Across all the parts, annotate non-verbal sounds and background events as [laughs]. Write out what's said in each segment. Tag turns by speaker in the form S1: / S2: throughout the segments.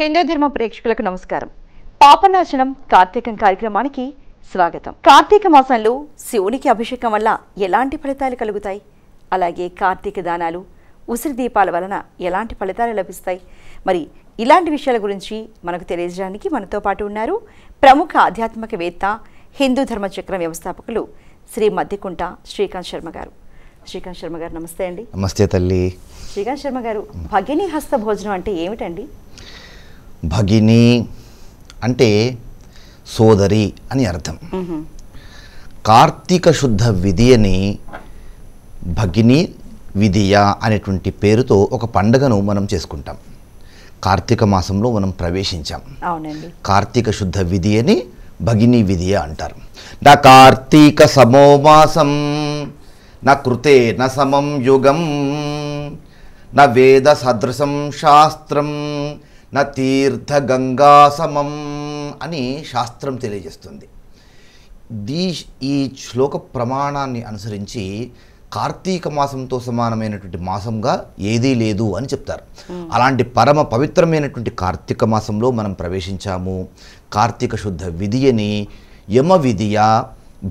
S1: హిందూ ధర్మ ప్రేక్షకులకు నమస్కారం పాపనాశనం కార్తీకం కార్యక్రమానికి స్వాగతం కార్తీక మాసంలో శివునికి అభిషేకం వల్ల ఎలాంటి ఫలితాలు కలుగుతాయి అలాగే కార్తీక దానాలు ఉసిరి దీపాల వలన ఎలాంటి ఫలితాలు లభిస్తాయి మరి ఇలాంటి విషయాల గురించి మనకు తెలియజేయడానికి మనతో పాటు ఉన్నారు ప్రముఖ ఆధ్యాత్మికవేత్త హిందూ ధర్మ చక్రం వ్యవస్థాపకులు శ్రీ మద్దికుంట శ్రీకాంత్ శర్మ గారు శ్రీకాంత్ శర్మ గారు నమస్తే అండి
S2: నమస్తే తల్లి
S1: శ్రీకాంత్ శర్మ గారు భగిని హస్త భోజనం అంటే ఏమిటండి
S2: భగిని అంటే సోదరి అని అర్థం కార్తీక శుద్ధ విధియని భగిని విధియ అనేటువంటి పేరుతో ఒక పండుగను మనం చేసుకుంటాం కార్తీక మాసంలో మనం ప్రవేశించాం కార్తీక శుద్ధ విధి అని భగిని విధియ అంటారు నా కార్తీక సమోమాసం నా కృతే నా సమం యుగం నా వేద సదృశం శాస్త్రం నా తీర్థ గంగా సమం అని శాస్త్రం తెలియజేస్తుంది దీ ఈ శ్లోక ప్రమాణాన్ని అనుసరించి కార్తీక మాసంతో సమానమైనటువంటి మాసంగా ఏదీ లేదు అని చెప్తారు అలాంటి పరమ పవిత్రమైనటువంటి కార్తీక మాసంలో మనం ప్రవేశించాము కార్తీక శుద్ధ విధియని యమ విధియ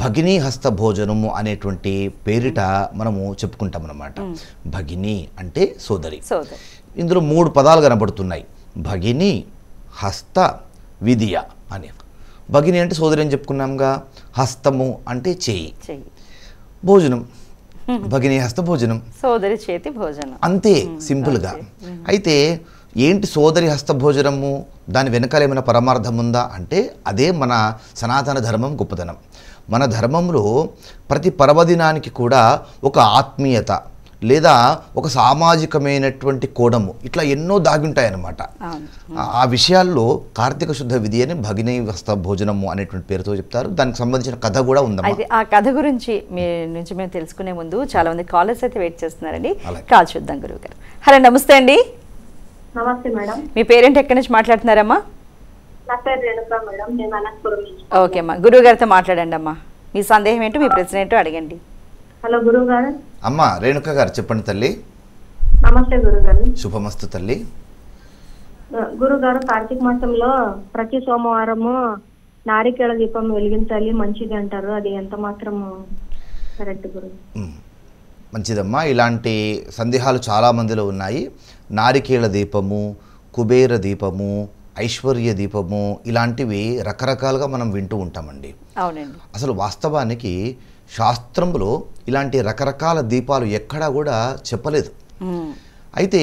S2: భగినీ హస్త భోజనము అనేటువంటి పేరిట మనము చెప్పుకుంటాం అనమాట భగిని అంటే సోదరి ఇందులో మూడు పదాలు కనబడుతున్నాయి భగిని హస్త విధియ అని భగిని అంటే సోదరి అని చెప్పుకున్నాంగా హస్తము అంటే చేయి భోజనం భగిని హస్త భోజనం
S1: సోదరి చేతి భోజనం
S2: అంతే సింపుల్గా అయితే ఏంటి సోదరి హస్త భోజనము దాని వెనకాల ఏమైనా పరమార్థం ఉందా అంటే అదే మన సనాతన ధర్మం గొప్పతనం మన ధర్మంలో ప్రతి పర్వదినానికి కూడా ఒక ఆత్మీయత లేదా ఒక సామాజికమైనటువంటి కోణము ఇట్లా ఎన్నో దాగి దాగుంటాయన్నమాట ఆ విషయాల్లో కార్తీక శుద్ధ విధి అని భగిని వస్త భోజనము అనేటువంటి పేరుతో చెప్తారు దానికి సంబంధించిన కథ కూడా ఉందా అయితే
S1: ఆ కథ గురించి మీ నుంచి మేము తెలుసుకునే ముందు చాలా మంది కాలర్స్ అయితే వెయిట్ చేస్తున్నారండి కాల్ చూద్దాం గురువు గారు హలో నమస్తే అండి నమస్తే మేడం మీ పేరెంట్ ఎక్కడి నుంచి మాట్లాడుతున్నారమ్మా ఓకే అమ్మా గురువు గారితో మాట్లాడండి అమ్మా మీ సందేహం ఏంటో మీ ప్రశ్న ఏంటో అడగండి హలో గురువు గారు
S2: అమ్మ రేణుక గారు చెప్పండి తల్లి
S1: నమస్తే గురుగారు
S2: శుభమస్తు తల్లి
S1: గురుగారు కార్తీక మాసంలో ప్రతి సోమవారము నారికేళ దీపం వెలిగించాలి మంచిది అంటారు అది ఎంత మాత్రం కరెక్ట్ గురు
S2: మంచిదమ్మా ఇలాంటి సందేహాలు చాలామందిలో ఉన్నాయి నారికేళ దీపము కుబేర దీపము ఐశ్వర్య దీపము ఇలాంటివి రకరకాలుగా మనం వింటూ ఉంటామండి అవునండి అసలు వాస్తవానికి శాస్త్రంలో ఇలాంటి రకరకాల దీపాలు ఎక్కడా కూడా చెప్పలేదు అయితే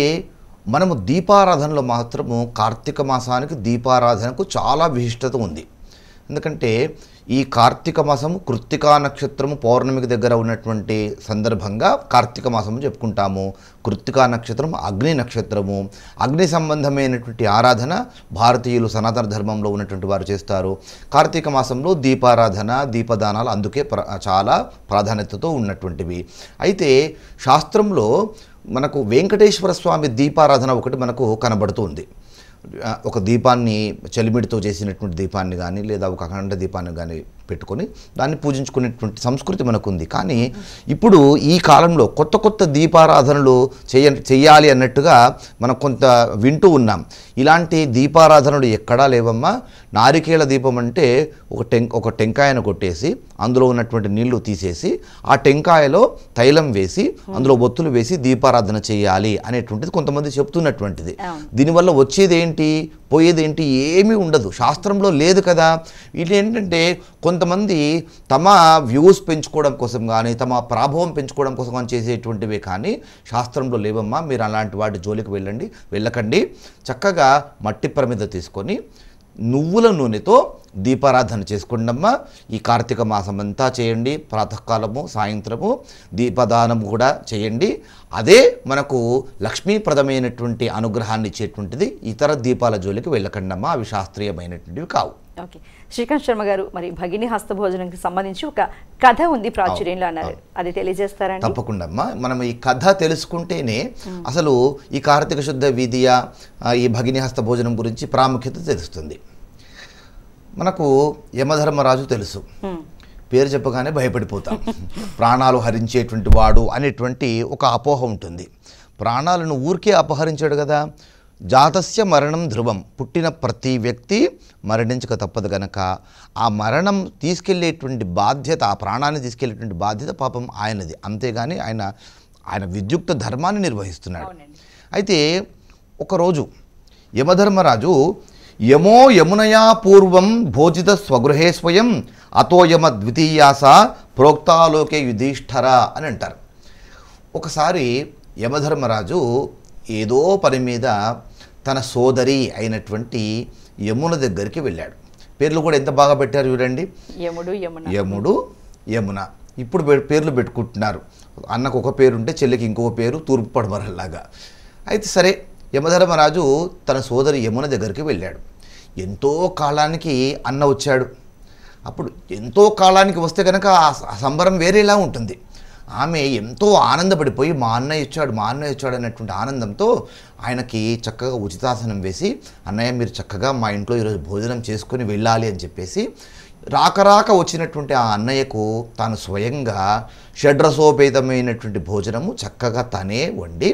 S2: మనము దీపారాధనలో మాత్రము కార్తీక మాసానికి దీపారాధనకు చాలా విశిష్టత ఉంది ఎందుకంటే ఈ కార్తీక మాసము కృత్తికా నక్షత్రము పౌర్ణమికి దగ్గర ఉన్నటువంటి సందర్భంగా కార్తీక మాసము చెప్పుకుంటాము కృత్తికా నక్షత్రం అగ్ని నక్షత్రము అగ్ని సంబంధమైనటువంటి ఆరాధన భారతీయులు సనాతన ధర్మంలో ఉన్నటువంటి వారు చేస్తారు కార్తీక మాసంలో దీపారాధన దీపదానాలు అందుకే చాలా ప్రాధాన్యతతో ఉన్నటువంటివి అయితే శాస్త్రంలో మనకు వెంకటేశ్వర స్వామి దీపారాధన ఒకటి మనకు కనబడుతుంది ఒక దీపాన్ని చలిమిడితో చేసినటువంటి దీపాన్ని కానీ లేదా ఒక అఖండ దీపాన్ని కానీ పెట్టుకొని దాన్ని పూజించుకునేటువంటి సంస్కృతి మనకుంది కానీ ఇప్పుడు ఈ కాలంలో కొత్త కొత్త దీపారాధనలు చేయ చేయాలి అన్నట్టుగా మనం కొంత వింటూ ఉన్నాం ఇలాంటి దీపారాధనలు ఎక్కడా లేవమ్మా నారికేళ దీపం అంటే ఒక టెం ఒక టెంకాయను కొట్టేసి అందులో ఉన్నటువంటి నీళ్లు తీసేసి ఆ టెంకాయలో తైలం వేసి అందులో ఒత్తులు వేసి దీపారాధన చేయాలి అనేటువంటిది కొంతమంది చెప్తున్నటువంటిది దీనివల్ల వచ్చేది ఏంటి పోయేది ఏంటి ఏమీ ఉండదు శాస్త్రంలో లేదు కదా ఇదేంటంటే ఏంటంటే కొంత కొంతమంది తమ వ్యూస్ పెంచుకోవడం కోసం కానీ తమ ప్రాభవం పెంచుకోవడం కోసం కానీ చేసేటువంటివి కానీ శాస్త్రంలో లేవమ్మా మీరు అలాంటి వాటి జోలికి వెళ్ళండి వెళ్ళకండి చక్కగా మట్టి మీద తీసుకొని నువ్వుల నూనెతో దీపారాధన చేసుకోండమ్మా ఈ కార్తీక మాసం అంతా చేయండి ప్రాతకాలము సాయంత్రము దీపదానం కూడా చేయండి అదే మనకు లక్ష్మీప్రదమైనటువంటి అనుగ్రహాన్ని ఇచ్చేటువంటిది ఇతర దీపాల జోలికి వెళ్ళకండమ్మా అవి శాస్త్రీయమైనటువంటివి కావు
S1: ఓకే శ్రీకాంత్ శర్మ గారు మరి భగిని హస్తభోజనంకి సంబంధించి ఒక కథ ఉంది ప్రాచుర్యంలో అన్నారు అది తెలియజేస్తారని
S2: తప్పకుండా అమ్మా మనం ఈ కథ తెలుసుకుంటేనే అసలు ఈ కార్తీక శుద్ధ విధియ ఈ భగిని హస్తభోజనం గురించి ప్రాముఖ్యత తెలుస్తుంది మనకు యమధర్మరాజు తెలుసు పేరు చెప్పగానే భయపడిపోతాం [laughs] ప్రాణాలు హరించేటువంటి వాడు అనేటువంటి ఒక అపోహ ఉంటుంది ప్రాణాలను ఊరికే అపహరించాడు కదా జాతస్య మరణం ధ్రువం పుట్టిన ప్రతి వ్యక్తి మరణించక తప్పదు గనక ఆ మరణం తీసుకెళ్లేటువంటి బాధ్యత ఆ ప్రాణాన్ని తీసుకెళ్లేటువంటి బాధ్యత పాపం ఆయనది అంతేగాని ఆయన ఆయన విద్యుక్త ధర్మాన్ని నిర్వహిస్తున్నాడు అయితే ఒకరోజు యమధర్మరాజు యమో యమునయా పూర్వం భోజిత స్వగృహే స్వయం అతోయమ ద్వితీయాస ప్రోక్తాలోకే యుధిష్ఠర అని అంటారు ఒకసారి యమధర్మరాజు ఏదో పని మీద తన సోదరి అయినటువంటి యమున దగ్గరికి వెళ్ళాడు పేర్లు కూడా ఎంత బాగా పెట్టారు చూడండి
S1: యముడు యమున
S2: యముడు యమున ఇప్పుడు పేర్లు పెట్టుకుంటున్నారు అన్నకు ఒక పేరు ఉంటే చెల్లికి ఇంకొక పేరు తూర్పు పడమరలాగా అయితే సరే యమధర్మరాజు తన సోదరి యమున దగ్గరికి వెళ్ళాడు ఎంతో కాలానికి అన్న వచ్చాడు అప్పుడు ఎంతో కాలానికి వస్తే కనుక ఆ సంబరం వేరేలా ఉంటుంది ఆమె ఎంతో ఆనందపడిపోయి మా అన్నయ్య ఇచ్చాడు మా అన్నయ్య ఇచ్చాడు అనేటువంటి ఆనందంతో ఆయనకి చక్కగా ఉచితాసనం వేసి అన్నయ్య మీరు చక్కగా మా ఇంట్లో ఈరోజు భోజనం చేసుకొని వెళ్ళాలి అని చెప్పేసి రాకరాక వచ్చినటువంటి ఆ అన్నయ్యకు తాను స్వయంగా షడ్రసోపేతమైనటువంటి భోజనము చక్కగా తనే వండి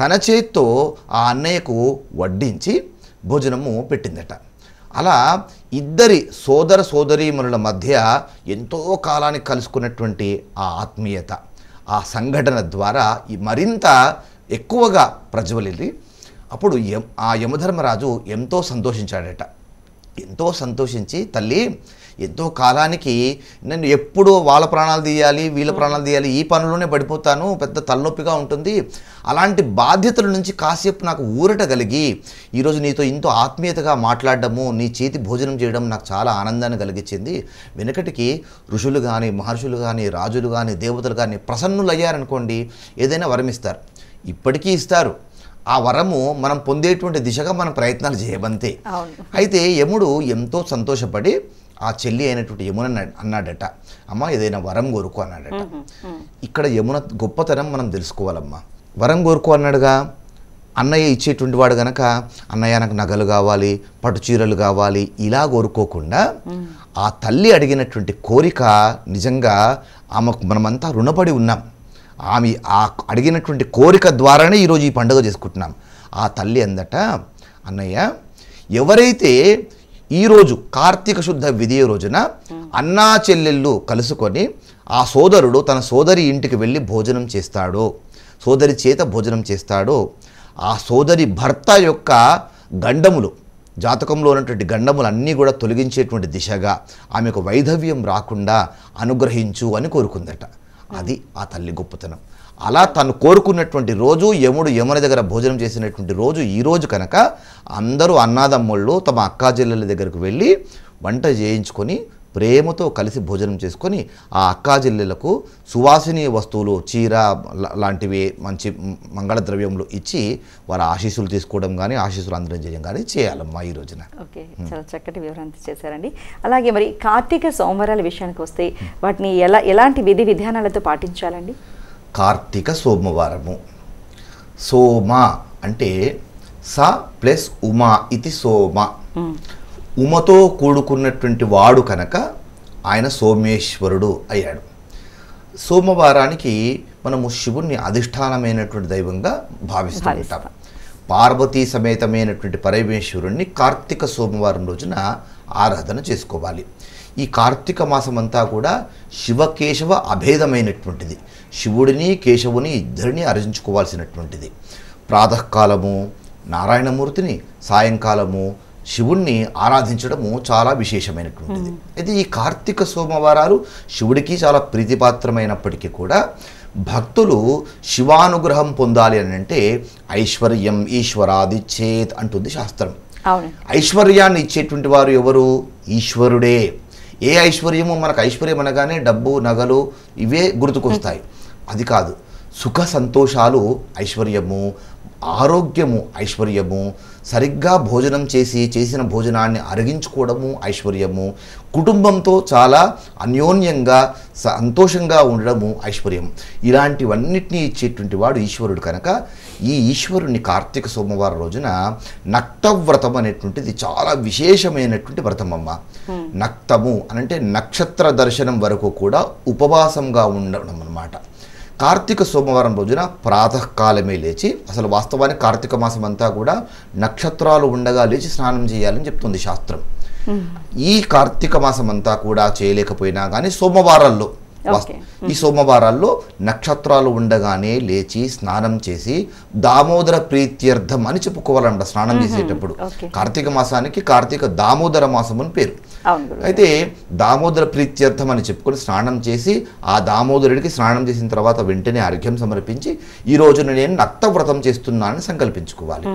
S2: తన చేతితో ఆ అన్నయ్యకు వడ్డించి భోజనము పెట్టిందట అలా ఇద్దరి సోదర సోదరీమణుల మధ్య ఎంతో కాలానికి కలుసుకున్నటువంటి ఆ ఆత్మీయత ఆ సంఘటన ద్వారా మరింత ఎక్కువగా ప్రజ్వలిల్లి అప్పుడు ఆ యమధర్మరాజు ఎంతో సంతోషించాడట ఎంతో సంతోషించి తల్లి ఎంతో కాలానికి నేను ఎప్పుడు వాళ్ళ ప్రాణాలు తీయాలి వీళ్ళ ప్రాణాలు తీయాలి ఈ పనుల్లోనే పడిపోతాను పెద్ద తలనొప్పిగా ఉంటుంది అలాంటి బాధ్యతల నుంచి కాసేపు నాకు ఊరట కలిగి ఈరోజు నీతో ఎంతో ఆత్మీయతగా మాట్లాడడము నీ చేతి భోజనం చేయడం నాకు చాలా ఆనందాన్ని కలిగించింది వెనకటికి ఋషులు కానీ మహర్షులు కానీ రాజులు కానీ దేవతలు కానీ ప్రసన్నులయ్యారనుకోండి ఏదైనా వరమిస్తారు ఇప్పటికీ ఇస్తారు ఆ వరము మనం పొందేటువంటి దిశగా మనం ప్రయత్నాలు చేయబంతే అయితే యముడు ఎంతో సంతోషపడి ఆ చెల్లి అయినటువంటి యమున అన్నాడట అమ్మ ఏదైనా వరం కోరుకు అన్నాడట ఇక్కడ యమున గొప్పతనం మనం తెలుసుకోవాలమ్మా వరం కోరుకో అన్నాడుగా అన్నయ్య ఇచ్చేటువంటి వాడు గనక అన్నయ్య నాకు నగలు కావాలి పట్టుచీరలు చీరలు కావాలి ఇలా కోరుకోకుండా ఆ తల్లి అడిగినటువంటి కోరిక నిజంగా ఆమెకు మనమంతా రుణపడి ఉన్నాం ఆమె ఆ అడిగినటువంటి కోరిక ద్వారానే ఈరోజు ఈ పండుగ చేసుకుంటున్నాం ఆ తల్లి అందట అన్నయ్య ఎవరైతే ఈరోజు కార్తీక శుద్ధ విధియ రోజున అన్నా చెల్లెళ్ళు కలుసుకొని ఆ సోదరుడు తన సోదరి ఇంటికి వెళ్ళి భోజనం చేస్తాడు సోదరి చేత భోజనం చేస్తాడు ఆ సోదరి భర్త యొక్క గండములు జాతకంలో ఉన్నటువంటి గండములు అన్నీ కూడా తొలగించేటువంటి దిశగా ఆమెకు వైధవ్యం రాకుండా అనుగ్రహించు అని కోరుకుందట అది ఆ తల్లి గొప్పతనం అలా తను కోరుకున్నటువంటి రోజు యముడు యమున దగ్గర భోజనం చేసినటువంటి రోజు ఈరోజు కనుక అందరూ అన్నాదమ్ముళ్ళు తమ అక్కా దగ్గరకు వెళ్ళి వంట చేయించుకొని ప్రేమతో కలిసి భోజనం చేసుకొని ఆ అక్కా చెల్లెలకు సువాసిని వస్తువులు చీర లాంటివి మంచి మంగళ ద్రవ్యములు ఇచ్చి వారి ఆశీస్సులు తీసుకోవడం కానీ ఆశీస్సులు అందరం చేయడం కానీ చేయాలమ్మా ఈ రోజున
S1: ఓకే చాలా చక్కటి వివరణ చేశారండి అలాగే మరి కార్తీక సోమవారాల విషయానికి వస్తే వాటిని ఎలా ఎలాంటి విధి విధానాలతో పాటించాలండి
S2: కార్తీక సోమవారము సోమ అంటే స ప్లస్ ఉమా ఇది సోమ ఉమతో కూడుకున్నటువంటి వాడు కనుక ఆయన సోమేశ్వరుడు అయ్యాడు సోమవారానికి మనము శివుణ్ణి అధిష్టానమైనటువంటి దైవంగా భావిస్తూ ఉంటాం పార్వతీ సమేతమైనటువంటి పరమేశ్వరుణ్ణి కార్తీక సోమవారం రోజున ఆరాధన చేసుకోవాలి ఈ కార్తీక మాసం అంతా కూడా శివకేశవ అభేదమైనటువంటిది శివుడిని కేశవుని ఇద్దరిని అర్జించుకోవాల్సినటువంటిది ప్రాతకాలము నారాయణమూర్తిని సాయంకాలము శివుణ్ణి ఆరాధించడము చాలా విశేషమైనటువంటిది అయితే ఈ కార్తీక సోమవారాలు శివుడికి చాలా ప్రీతిపాత్రమైనప్పటికీ కూడా భక్తులు శివానుగ్రహం పొందాలి అని అంటే ఐశ్వర్యం ఈశ్వరాది చేత్ అంటుంది శాస్త్రం ఐశ్వర్యాన్ని ఇచ్చేటువంటి వారు ఎవరు ఈశ్వరుడే ఏ ఐశ్వర్యము మనకు ఐశ్వర్యం అనగానే డబ్బు నగలు ఇవే గుర్తుకొస్తాయి అది కాదు సుఖ సంతోషాలు ఐశ్వర్యము ఆరోగ్యము ఐశ్వర్యము సరిగ్గా భోజనం చేసి చేసిన భోజనాన్ని అరిగించుకోవడము ఐశ్వర్యము కుటుంబంతో చాలా అన్యోన్యంగా సంతోషంగా ఉండడము ఐశ్వర్యం ఇలాంటివన్నిటినీ ఇచ్చేటువంటి వాడు ఈశ్వరుడు కనుక ఈ ఈశ్వరుని కార్తీక సోమవారం రోజున నక్తవ్రతం అనేటువంటిది చాలా విశేషమైనటువంటి వ్రతమమ్మ నక్తము అనంటే నక్షత్ర దర్శనం వరకు కూడా ఉపవాసంగా ఉండడం అన్నమాట కార్తీక సోమవారం రోజున ప్రాతకాలమే లేచి అసలు వాస్తవానికి కార్తీక మాసం అంతా కూడా నక్షత్రాలు ఉండగా లేచి స్నానం చేయాలని చెప్తుంది శాస్త్రం hmm. ఈ కార్తీక మాసం అంతా కూడా చేయలేకపోయినా కానీ సోమవారాల్లో hmm. ఈ సోమవారాల్లో నక్షత్రాలు ఉండగానే లేచి స్నానం చేసి దామోదర ప్రీత్యర్థం అని చెప్పుకోవాలంట స్నానం hmm. చేసేటప్పుడు కార్తీక మాసానికి కార్తీక దామోదర మాసం అని పేరు అయితే దామోదర ప్రీత్యర్థం అని చెప్పుకొని స్నానం చేసి ఆ దామోదరుడికి స్నానం చేసిన తర్వాత వెంటనే అర్ఘ్యం సమర్పించి ఈ రోజున నేను వ్రతం చేస్తున్నానని సంకల్పించుకోవాలి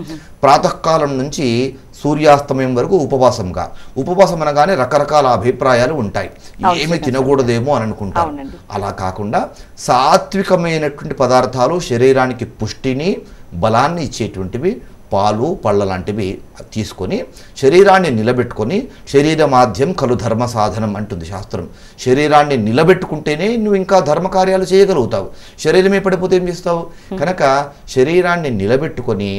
S2: ప్రాతకాలం నుంచి సూర్యాస్తమయం వరకు ఉపవాసంగా ఉపవాసం అనగానే రకరకాల అభిప్రాయాలు ఉంటాయి ఏమి తినకూడదేమో అని అనుకుంటాం అలా కాకుండా సాత్వికమైనటువంటి పదార్థాలు శరీరానికి పుష్టిని బలాన్ని ఇచ్చేటువంటివి పాలు పళ్ళ లాంటివి తీసుకొని శరీరాన్ని నిలబెట్టుకొని శరీర మాధ్యం కలు ధర్మ సాధనం అంటుంది శాస్త్రం శరీరాన్ని నిలబెట్టుకుంటేనే నువ్వు ఇంకా ధర్మకార్యాలు చేయగలుగుతావు శరీరమే పడిపోతే ఏం చేస్తావు కనుక శరీరాన్ని నిలబెట్టుకొని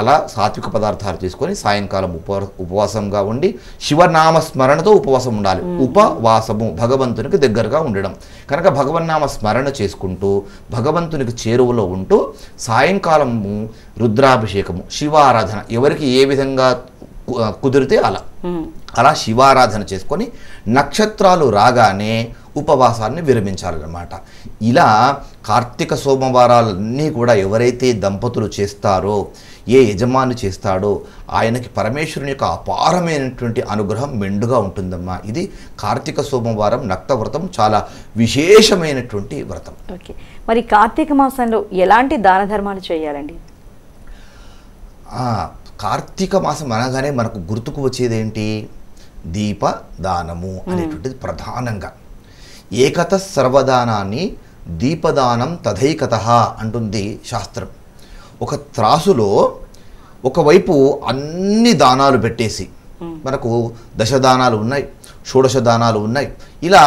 S2: అలా సాత్విక పదార్థాలు తీసుకొని సాయంకాలం ఉప ఉపవాసంగా ఉండి శివనామ స్మరణతో ఉపవాసం ఉండాలి ఉపవాసము భగవంతునికి దగ్గరగా ఉండడం కనుక భగవన్నామ స్మరణ చేసుకుంటూ భగవంతునికి చేరువలో ఉంటూ సాయంకాలము రుద్రాభిషేకము శివారాధన ఎవరికి ఏ విధంగా కుదిరితే అలా అలా శివారాధన చేసుకొని నక్షత్రాలు రాగానే ఉపవాసాన్ని విరమించాలన్నమాట ఇలా కార్తీక సోమవారాలన్నీ కూడా ఎవరైతే దంపతులు చేస్తారో ఏ యజమాని చేస్తాడో ఆయనకి పరమేశ్వరుని యొక్క అపారమైనటువంటి అనుగ్రహం మెండుగా ఉంటుందమ్మా ఇది కార్తీక సోమవారం నక్త వ్రతం చాలా విశేషమైనటువంటి వ్రతం
S1: ఓకే మరి కార్తీక మాసంలో ఎలాంటి దాన ధర్మాలు చేయాలండి
S2: కార్తీక మాసం అనగానే మనకు గుర్తుకు వచ్చేది ఏంటి దీప దానము అనేటువంటిది ప్రధానంగా ఏకత సర్వదానాన్ని దీపదానం తథైకత అంటుంది శాస్త్రం ఒక త్రాసులో ఒకవైపు అన్ని దానాలు పెట్టేసి మనకు దశదానాలు ఉన్నాయి షోడశ దానాలు ఉన్నాయి ఇలా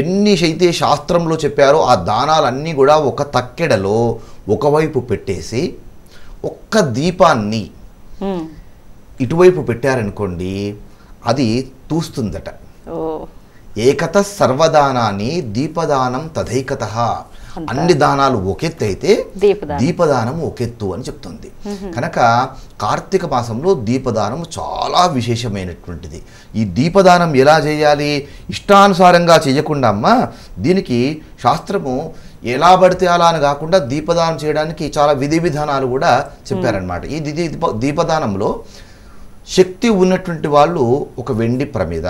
S2: ఎన్ని అయితే శాస్త్రంలో చెప్పారో ఆ దానాలన్నీ కూడా ఒక తక్కెడలో ఒకవైపు పెట్టేసి ఒక్క దీపాన్ని ఇటువైపు పెట్టారనుకోండి అది తూస్తుందట ఏకత సర్వదానాన్ని దీపదానం తథైకత అన్ని దానాలు ఒకెత్తు అయితే దీపదానం ఒకెత్తు అని చెప్తుంది కనుక కార్తీక మాసంలో దీపదానం చాలా విశేషమైనటువంటిది ఈ దీపదానం ఎలా చేయాలి ఇష్టానుసారంగా చేయకుండా అమ్మ దీనికి శాస్త్రము ఎలా పడితే అలా అని కాకుండా దీపదానం చేయడానికి చాలా విధి విధానాలు కూడా చెప్పారనమాట ఈ దిది దీపదానంలో శక్తి ఉన్నటువంటి వాళ్ళు ఒక వెండి ప్రమిద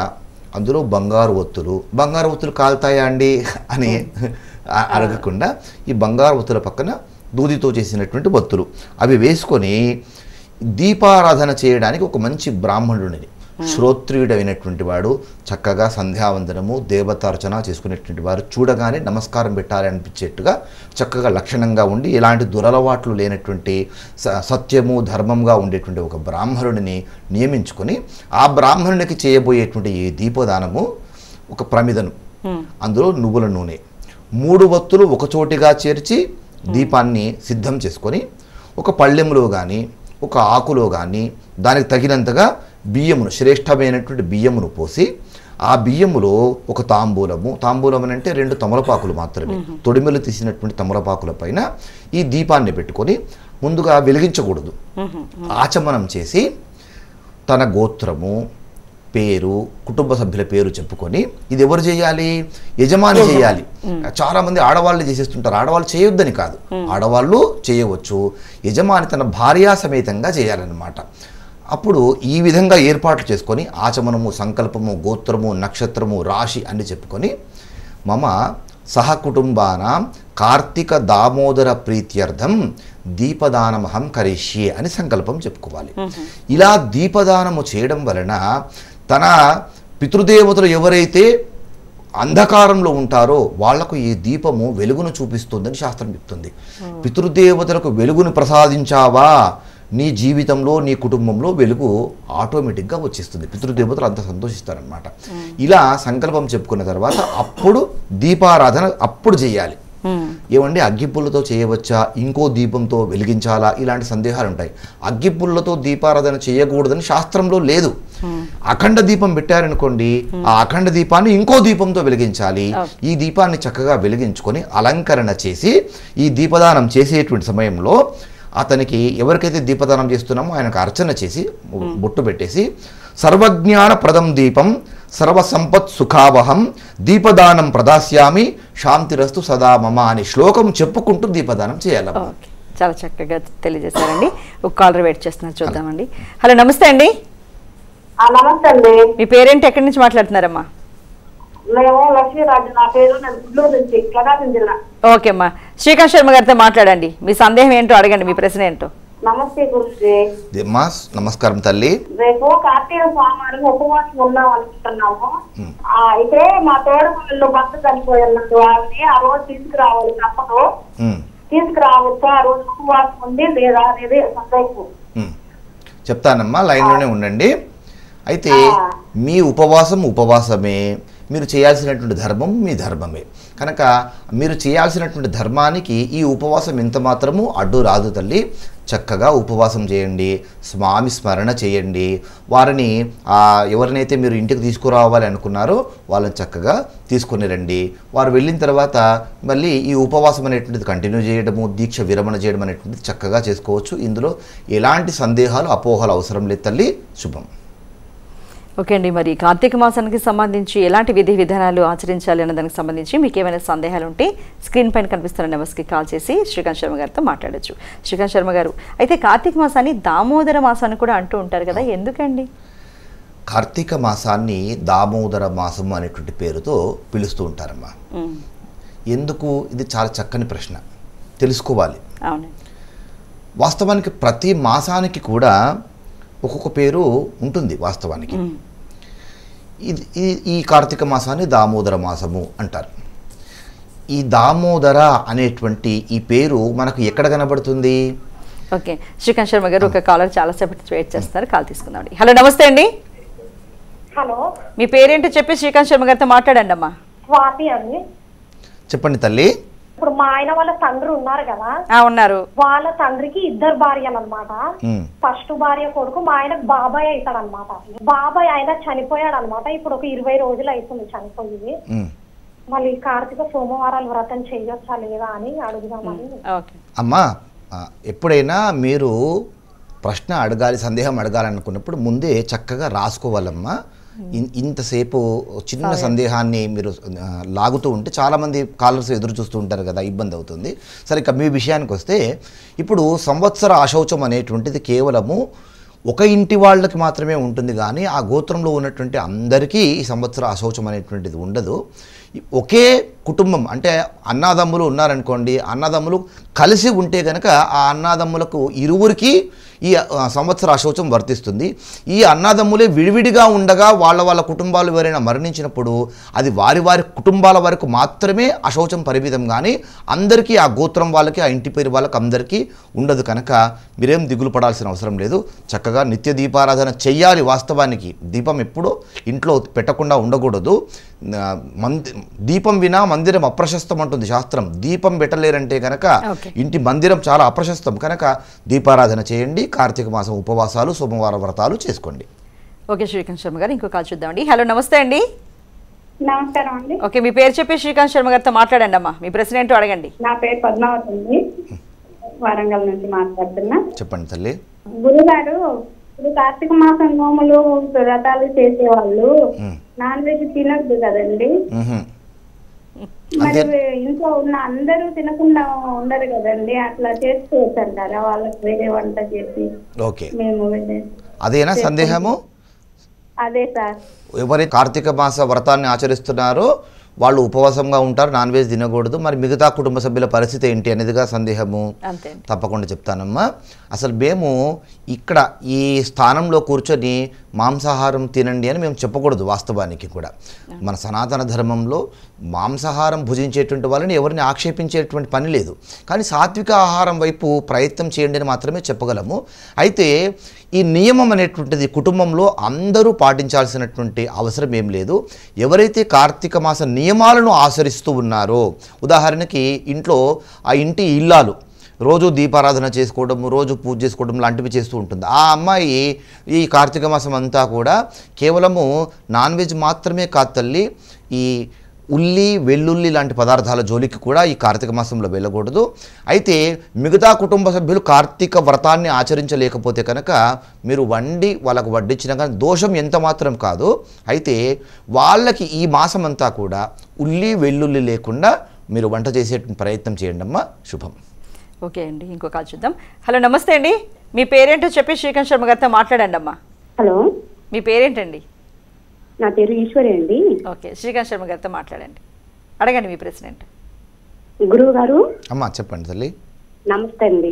S2: అందులో బంగారు ఒత్తులు బంగారు ఒత్తులు కాలుతాయా అండి అని అడగకుండా ఈ బంగారు ఒత్తుల పక్కన దూదితో చేసినటువంటి ఒత్తులు అవి వేసుకొని దీపారాధన చేయడానికి ఒక మంచి బ్రాహ్మణుడిని శ్రోత్రియుడైనటువంటి వాడు చక్కగా సంధ్యావందనము దేవతార్చన చేసుకునేటువంటి వారు చూడగానే నమస్కారం పెట్టాలి అనిపించేట్టుగా చక్కగా లక్షణంగా ఉండి ఇలాంటి దురలవాట్లు లేనటువంటి సత్యము ధర్మంగా ఉండేటువంటి ఒక బ్రాహ్మణుడిని నియమించుకొని ఆ బ్రాహ్మణునికి చేయబోయేటువంటి ఈ దీపదానము ఒక ప్రమిదను అందులో నువ్వుల నూనె మూడు వత్తులు ఒకచోటిగా చేర్చి దీపాన్ని సిద్ధం చేసుకొని ఒక పళ్ళెంలో కానీ ఒక ఆకులో కానీ దానికి తగినంతగా బియ్యమును శ్రేష్టమైనటువంటి బియ్యమును పోసి ఆ బియ్యములో ఒక తాంబూలము తాంబూలం అంటే రెండు తమలపాకులు మాత్రమే తొడిమెలు తీసినటువంటి తమలపాకుల పైన ఈ దీపాన్ని పెట్టుకొని ముందుగా వెలిగించకూడదు ఆచమనం చేసి తన గోత్రము పేరు కుటుంబ సభ్యుల పేరు చెప్పుకొని ఇది ఎవరు చేయాలి యజమాని చేయాలి చాలా మంది ఆడవాళ్ళు చేసేస్తుంటారు ఆడవాళ్ళు చేయొద్దని కాదు ఆడవాళ్ళు చేయవచ్చు యజమాని తన భార్యా సమేతంగా చేయాలన్నమాట అప్పుడు ఈ విధంగా ఏర్పాట్లు చేసుకొని ఆచమనము సంకల్పము గోత్రము నక్షత్రము రాశి అని చెప్పుకొని మమ సహకుటుంబాన కార్తీక దామోదర ప్రీత్యర్థం దీపదానమహం కరిష్యే అని సంకల్పం చెప్పుకోవాలి ఇలా దీపదానము చేయడం వలన తన పితృదేవతలు ఎవరైతే అంధకారంలో ఉంటారో వాళ్లకు ఈ దీపము వెలుగును చూపిస్తుందని శాస్త్రం చెప్తుంది పితృదేవతలకు వెలుగును ప్రసాదించావా నీ జీవితంలో నీ కుటుంబంలో వెలుగు ఆటోమేటిక్గా వచ్చేస్తుంది పితృదేవతలు అంత సంతోషిస్తారనమాట ఇలా సంకల్పం చెప్పుకున్న తర్వాత అప్పుడు దీపారాధన అప్పుడు చేయాలి ఏమండి అగ్గిపుల్లతో చేయవచ్చా ఇంకో దీపంతో వెలిగించాలా ఇలాంటి సందేహాలు ఉంటాయి అగ్గిపుల్లతో దీపారాధన చేయకూడదని శాస్త్రంలో లేదు అఖండ దీపం పెట్టారనుకోండి ఆ అఖండ దీపాన్ని ఇంకో దీపంతో వెలిగించాలి ఈ దీపాన్ని చక్కగా వెలిగించుకొని అలంకరణ చేసి ఈ దీపదానం చేసేటువంటి సమయంలో అతనికి ఎవరికైతే దీపదానం చేస్తున్నామో ఆయనకు అర్చన చేసి బొట్టు పెట్టేసి సర్వజ్ఞాన ప్రదం దీపం సర్వసంపత్ సుఖావహం దీపదానం ప్రదాస్యామి శాంతిరస్తు సదా మమ అని శ్లోకం చెప్పుకుంటూ దీపదానం చేయాలి
S1: చాలా చక్కగా తెలియజేశారండి ఒక కాలర్ వెయిట్ చేస్తున్నారు చూద్దామండి హలో నమస్తే అండి నమస్తే అండి మీ పేరెంట్ ఎక్కడి నుంచి మాట్లాడుతున్నారమ్మా మేము లక్ష్మీరాజు నా పేరు నేను గుడ్లూరు నుంచి ప్రకాశం జిల్లా ఓకేమ్మా శ్రీకాంత్ శర్మ గారితో మాట్లాడండి మీ సందేహం ఏంటో అడగండి మీ ప్రశ్న ఏంటో నమస్తే గురుజీ
S2: నమస్కారం తల్లి
S1: రేపు కార్తీక స్వామివారం ఉపవాసం ఉందాం అనుకుంటున్నాము అయితే మా తోడపల్లిలో భర్త చనిపోయి వాళ్ళని ఆ రోజు తీసుకురావాలి తప్పదు తీసుకురావచ్చు ఆ రోజు ఉపవాసం ఉంది లేదా అనేది సందేహం
S2: చెప్తానమ్మా లైన్లోనే ఉండండి అయితే మీ ఉపవాసం ఉపవాసమే మీరు చేయాల్సినటువంటి ధర్మం మీ ధర్మమే కనుక మీరు చేయాల్సినటువంటి ధర్మానికి ఈ ఉపవాసం ఎంత మాత్రము అడ్డు రాదు తల్లి చక్కగా ఉపవాసం చేయండి స్వామి స్మరణ చేయండి వారిని ఎవరినైతే మీరు ఇంటికి తీసుకురావాలి అనుకున్నారో వాళ్ళని చక్కగా తీసుకుని రండి వారు వెళ్ళిన తర్వాత మళ్ళీ ఈ ఉపవాసం అనేటువంటిది కంటిన్యూ చేయడము దీక్ష విరమణ చేయడం అనేటువంటిది చక్కగా చేసుకోవచ్చు ఇందులో ఎలాంటి సందేహాలు అపోహలు అవసరం లేదు తల్లి శుభం
S1: ఓకే అండి మరి కార్తీక మాసానికి సంబంధించి ఎలాంటి విధి విధానాలు ఆచరించాలి అన్న దానికి సంబంధించి మీకు ఏమైనా సందేహాలు ఉంటే స్క్రీన్ పైన కనిపిస్తున్న నెంబర్స్కి కాల్ చేసి శ్రీకాంత్ శర్మ గారితో మాట్లాడచ్చు శ్రీకాంత్ శర్మ గారు అయితే కార్తీక మాసాన్ని దామోదర మాసాన్ని కూడా అంటూ ఉంటారు కదా ఎందుకండి
S2: కార్తీక మాసాన్ని దామోదర మాసం అనేటువంటి పేరుతో పిలుస్తూ ఉంటారమ్మా ఎందుకు ఇది చాలా చక్కని ప్రశ్న తెలుసుకోవాలి వాస్తవానికి ప్రతి మాసానికి కూడా ఒక్కొక్క పేరు ఉంటుంది వాస్తవానికి ఇది ఈ కార్తీక మాసాన్ని దామోదర మాసము అంటారు ఈ దామోదర అనేటువంటి ఈ పేరు మనకు ఎక్కడ కనబడుతుంది
S1: ఓకే శ్రీకాంత్ శర్మ గారు ఒక కాలర్ చాలా సేపటి వెయిట్ చేస్తున్నారు కాల్ తీసుకుందాం హలో నమస్తే అండి హలో మీ పేరేంటో చెప్పి శ్రీకాంత్ శర్మ గారితో మాట్లాడండి అమ్మా చెప్పండి తల్లి ఇప్పుడు మా ఆయన వాళ్ళ తండ్రి ఉన్నారు కదా ఉన్నారు వాళ్ళ తండ్రికి ఇద్దరు భార్యలు అనమాట ఫస్ట్ భార్య కొడుకు మా ఆయన బాబాయ్ అవుతాడు అనమాట బాబాయ్ ఆయన చనిపోయాడు అనమాట ఇప్పుడు ఒక ఇరవై రోజులు అవుతుంది చనిపోయి మళ్ళీ కార్తీక సోమవారాలు వ్రతం చేయొచ్చా లేదా అని అడుగుదామని
S2: అమ్మా ఎప్పుడైనా మీరు ప్రశ్న అడగాలి సందేహం అడగాలనుకున్నప్పుడు ముందే చక్కగా రాసుకోవాలమ్మా ఇంతసేపు చిన్న సందేహాన్ని మీరు లాగుతూ ఉంటే చాలామంది కాలర్స్ ఎదురు చూస్తూ ఉంటారు కదా ఇబ్బంది అవుతుంది సరే ఇక మీ విషయానికి వస్తే ఇప్పుడు సంవత్సర అశౌచం అనేటువంటిది కేవలము ఒక ఇంటి వాళ్ళకి మాత్రమే ఉంటుంది కానీ ఆ గోత్రంలో ఉన్నటువంటి అందరికీ ఈ సంవత్సర అశౌచం అనేటువంటిది ఉండదు ఒకే కుటుంబం అంటే అన్నాదమ్ములు ఉన్నారనుకోండి అన్నదమ్ములు కలిసి ఉంటే కనుక ఆ అన్నాదమ్ములకు ఇరువురికి ఈ సంవత్సర అశోచం వర్తిస్తుంది ఈ అన్నదమ్ములే విడివిడిగా ఉండగా వాళ్ళ వాళ్ళ కుటుంబాలు ఎవరైనా మరణించినప్పుడు అది వారి వారి కుటుంబాల వరకు మాత్రమే అశోచం పరిమితం కానీ అందరికీ ఆ గోత్రం వాళ్ళకి ఆ ఇంటి పేరు వాళ్ళకి అందరికీ ఉండదు కనుక మీరేం దిగులు పడాల్సిన అవసరం లేదు చక్కగా నిత్య దీపారాధన చెయ్యాలి వాస్తవానికి దీపం ఎప్పుడూ ఇంట్లో పెట్టకుండా ఉండకూడదు మంది దీపం వినా మందిరం అప్రశస్తం అంటుంది శాస్త్రం దీపం పెట్టలేరంటే కనుక ఇంటి మందిరం చాలా అప్రశస్తం కనుక దీపారాధన చేయండి కార్తీక మాసం ఉపవాసాలు సోమవారం వ్రతాలు చేసుకోండి
S1: ఓకే శ్రీకాంత్ శర్మ గారు ఇంకో కాల్ చూద్దామండి హలో నమస్తే అండి నమస్కారం అండి ఓకే మీ పేరు చెప్పి శ్రీకాంత్ శర్మ గారితో మాట్లాడండి అమ్మా మీ ప్రెసిడెంట్ అడగండి నా పేరు పద్మావతి అండి వరంగల్ నుంచి
S2: మాట్లాడుతున్నా చెప్పండి తల్లి
S1: గురుగారు కార్తీక మాసం నోములు వ్రతాలు చేసేవాళ్ళు నాన్ వెజ్ తినద్దు కదండి ఇంట్లో ఉన్న అందరూ తినకుండా ఉండరు కదండి అట్లా చేసుకోవచ్చు అంటారా వాళ్ళకి వేరే వంట చేసి ఓకే మేము
S2: అదేనా సందేహము అదే సార్ ఎవరి కార్తీక మాస వ్రతాన్ని ఆచరిస్తున్నారో వాళ్ళు ఉపవాసంగా ఉంటారు నాన్ వెజ్ తినకూడదు మరి మిగతా కుటుంబ సభ్యుల పరిస్థితి ఏంటి అనేదిగా సందేహము తప్పకుండా చెప్తానమ్మా అసలు మేము ఇక్కడ ఈ స్థానంలో కూర్చొని మాంసాహారం తినండి అని మేము చెప్పకూడదు వాస్తవానికి కూడా మన సనాతన ధర్మంలో మాంసాహారం భుజించేటువంటి వాళ్ళని ఎవరిని ఆక్షేపించేటువంటి పని లేదు కానీ సాత్విక ఆహారం వైపు ప్రయత్నం చేయండి అని మాత్రమే చెప్పగలము అయితే ఈ నియమం అనేటువంటిది కుటుంబంలో అందరూ పాటించాల్సినటువంటి అవసరం ఏం లేదు ఎవరైతే కార్తీక మాస నియమాలను ఆచరిస్తూ ఉన్నారో ఉదాహరణకి ఇంట్లో ఆ ఇంటి ఇల్లాలు రోజు దీపారాధన చేసుకోవడం రోజు పూజ చేసుకోవడం లాంటివి చేస్తూ ఉంటుంది ఆ అమ్మాయి ఈ కార్తీక మాసం అంతా కూడా కేవలము నాన్ వెజ్ మాత్రమే కాదు తల్లి ఈ ఉల్లి వెల్లుల్లి లాంటి పదార్థాల జోలికి కూడా ఈ కార్తీక మాసంలో వెళ్ళకూడదు అయితే మిగతా కుటుంబ సభ్యులు కార్తీక వ్రతాన్ని ఆచరించలేకపోతే కనుక మీరు వండి వాళ్ళకు వడ్డించినా కానీ దోషం ఎంత మాత్రం కాదు అయితే వాళ్ళకి ఈ మాసం అంతా కూడా ఉల్లి వెల్లుల్లి లేకుండా మీరు వంట చేసే ప్రయత్నం చేయండి అమ్మా శుభం
S1: ఓకే అండి ఇంకో కాల్ చూద్దాం హలో నమస్తే అండి మీ పేరేంటో చెప్పి శ్రీకాంత్ శర్మ గారితో మాట్లాడండి అమ్మా హలో మీ పేరేంటండి నా పేరు ఈశ్వరి అండి ఓకే శ్రీకాంత్ శర్మ గారితో మాట్లాడండి అడగండి మీ ప్రెసిడెంట్ గురువు గారు
S2: అమ్మా చెప్పండి తల్లి
S1: నమస్తే అండి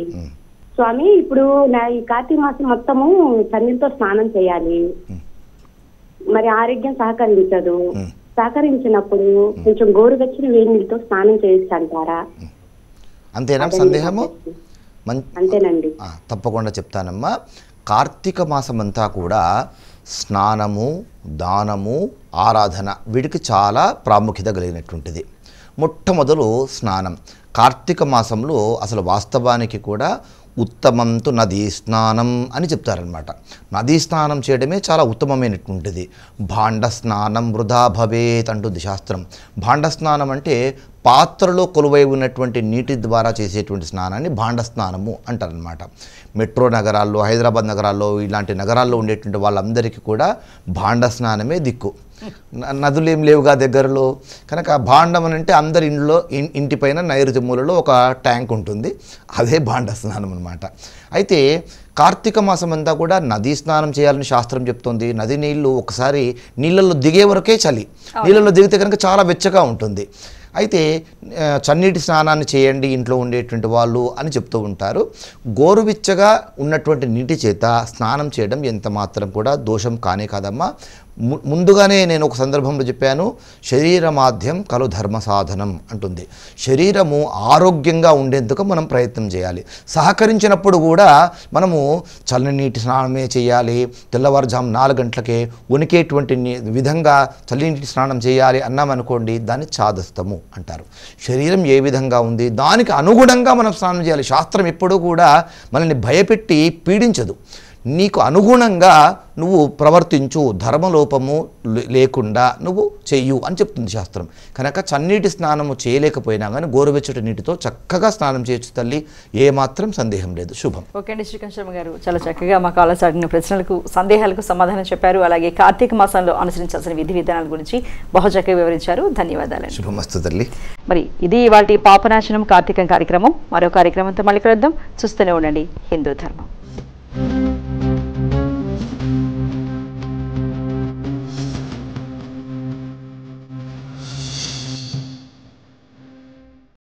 S1: స్వామి ఇప్పుడు నా ఈ కార్తీక మాసం మొత్తము తన్నీళ్ళతో స్నానం చేయాలి మరి ఆరోగ్యం సహకరించదు సహకరించినప్పుడు కొంచెం గోరువెచ్చని వేడి నీళ్ళతో స్నానం చేయొచ్చు అంటారా
S2: అంతేనా సందేహము అంతేనండి తప్పకుండా చెప్తానమ్మా కార్తీక మాసం అంతా కూడా స్నానము దానము ఆరాధన వీటికి చాలా ప్రాముఖ్యత కలిగినటువంటిది మొట్టమొదలు స్నానం కార్తీక మాసంలో అసలు వాస్తవానికి కూడా ఉత్తమంతు నదీ స్నానం అని చెప్తారనమాట నదీ స్నానం చేయడమే చాలా ఉత్తమమైనటువంటిది భాండ స్నానం వృధా భవేత్ అంటుంది శాస్త్రం భాండ స్నానం అంటే పాత్రలో కొలువై ఉన్నటువంటి నీటి ద్వారా చేసేటువంటి స్నానాన్ని భాండ స్నానము అంటారనమాట మెట్రో నగరాల్లో హైదరాబాద్ నగరాల్లో ఇలాంటి నగరాల్లో ఉండేటువంటి వాళ్ళందరికీ కూడా భాండ స్నానమే దిక్కు నదులు ఏం లేవుగా దగ్గరలో కనుక ఆ భాండం అని అంటే అందరి ఇంట్లో ఇంటిపైన నైరుతి మూలలో ఒక ట్యాంక్ ఉంటుంది అదే భాండ స్నానం అనమాట అయితే కార్తీక మాసం అంతా కూడా నదీ స్నానం చేయాలని శాస్త్రం చెప్తుంది నది నీళ్లు ఒకసారి నీళ్ళల్లో దిగే వరకే చలి నీళ్ళల్లో దిగితే కనుక చాలా వెచ్చగా ఉంటుంది అయితే చన్నీటి స్నానాన్ని చేయండి ఇంట్లో ఉండేటువంటి వాళ్ళు అని చెప్తూ ఉంటారు గోరువిచ్చగా ఉన్నటువంటి నీటి చేత స్నానం చేయడం ఎంత మాత్రం కూడా దోషం కానే కాదమ్మా ముందుగానే నేను ఒక సందర్భంలో చెప్పాను మాధ్యం కలు ధర్మ సాధనం అంటుంది శరీరము ఆరోగ్యంగా ఉండేందుకు మనం ప్రయత్నం చేయాలి సహకరించినప్పుడు కూడా మనము చల్లని నీటి స్నానమే చేయాలి తెల్లవారుజాము నాలుగు గంటలకే ఉనికేటువంటి విధంగా చల్లని నీటి స్నానం చేయాలి అన్నామనుకోండి దాన్ని చాదస్తము అంటారు శరీరం ఏ విధంగా ఉంది దానికి అనుగుణంగా మనం స్నానం చేయాలి శాస్త్రం ఎప్పుడూ కూడా మనల్ని భయపెట్టి పీడించదు నీకు అనుగుణంగా నువ్వు ప్రవర్తించు ధర్మలోపము లేకుండా నువ్వు చెయ్యు అని చెప్తుంది శాస్త్రం కనుక చన్నీటి స్నానము చేయలేకపోయినా కానీ గోరువెచ్చటి నీటితో చక్కగా స్నానం చేయొచ్చు తల్లి ఏమాత్రం సందేహం లేదు శుభం
S1: ఓకే అండి శ్రీకాంత్ శర్మ గారు చాలా చక్కగా మా కాలర్స్ అడిగిన ప్రశ్నలకు సందేహాలకు సమాధానం చెప్పారు అలాగే కార్తీక మాసంలో అనుసరించాల్సిన విధి విధానాల గురించి బహుచక్కగా వివరించారు ధన్యవాదాలు శుభమస్తు తల్లి మరి ఇది వాటి పాపనాశనం కార్తీకం కార్యక్రమం మరో కార్యక్రమంతో మళ్ళీ కలుద్దాం చూస్తూనే ఉండండి హిందూ ధర్మం